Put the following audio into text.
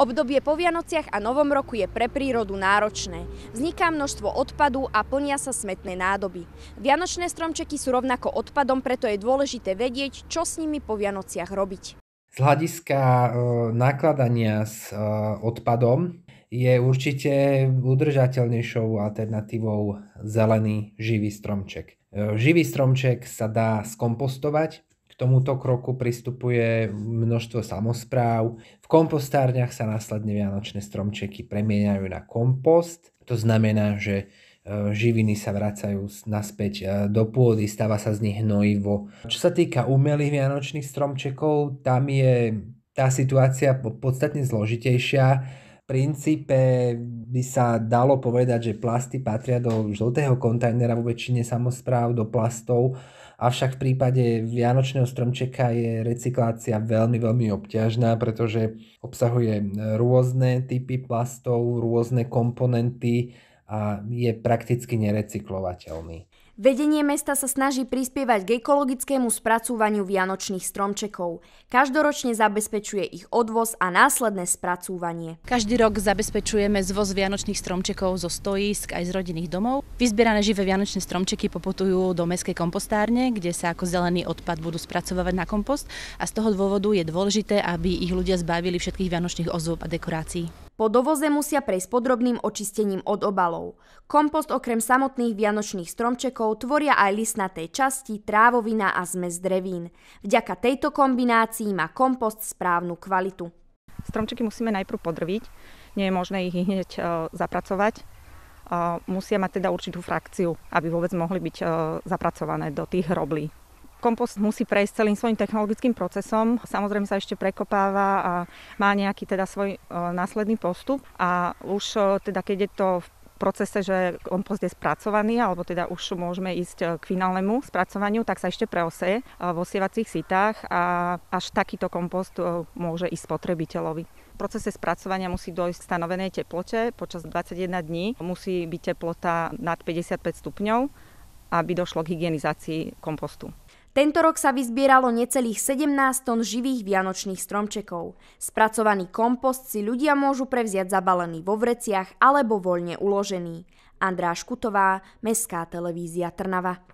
Obdobie po Vianociach a Novom roku je pre prírodu náročné. Vzniká množstvo odpadu a plnia sa smetné nádoby. Vianočné stromčeky sú rovnako odpadom, preto je dôležité vedieť, čo s nimi po Vianociach robiť. Z hľadiska e, nakladania s e, odpadom je určite udržateľnejšou alternatívou zelený živý stromček. E, živý stromček sa dá skompostovať, tomuto kroku pristupuje množstvo samozpráv. V kompostárniach sa následne vianočné stromčeky premieňajú na kompost. To znamená, že e, živiny sa vracajú naspäť e, do pôdy, stáva sa z nich hnojivo. Čo sa týka umelých vianočných stromčekov, tam je tá situácia podstatne zložitejšia princípe by sa dalo povedať, že plasty patria do žltého kontajnera vo väčšine samozpráv, do plastov, avšak v prípade vianočného stromčeka je recyklácia veľmi, veľmi obťažná, pretože obsahuje rôzne typy plastov, rôzne komponenty a je prakticky nerecyklovateľný. Vedenie mesta sa snaží prispievať k ekologickému spracúvaniu vianočných stromčekov. Každoročne zabezpečuje ich odvoz a následné spracúvanie. Každý rok zabezpečujeme zvoz vianočných stromčekov zo stojísk aj z rodinných domov. Vyzbierané živé vianočné stromčeky poputujú do mestskej kompostárne, kde sa ako zelený odpad budú spracovávať na kompost a z toho dôvodu je dôležité, aby ich ľudia zbavili všetkých vianočných ozôb a dekorácií. Po dovoze musia prejsť podrobným očistením od obalov. Kompost okrem samotných vianočných stromčekov tvoria aj listnaté časti, trávovina a zmes drevín. Vďaka tejto kombinácii má kompost správnu kvalitu. Stromčeky musíme najprv podrviť, nie je možné ich hneď e, zapracovať. E, musia mať teda určitú frakciu, aby vôbec mohli byť e, zapracované do tých hroblí kompost musí prejsť celým svojim technologickým procesom. Samozrejme sa ešte prekopáva a má nejaký teda svoj e, následný postup. A už e, teda keď je to v procese, že kompost je spracovaný, alebo teda už môžeme ísť e, k finálnemu spracovaniu, tak sa ešte preoseje v osievacích sitách a až takýto kompost môže ísť spotrebiteľovi. V procese spracovania musí dojsť k stanovenej teplote počas 21 dní. Musí byť teplota nad 55 stupňov, aby došlo k hygienizácii kompostu. Tento rok sa vyzbieralo necelých 17 tón živých vianočných stromčekov. Spracovaný kompost si ľudia môžu prevziať zabalený vo vreciach alebo voľne uložený. Andrá Škutová, Mestská televízia Trnava.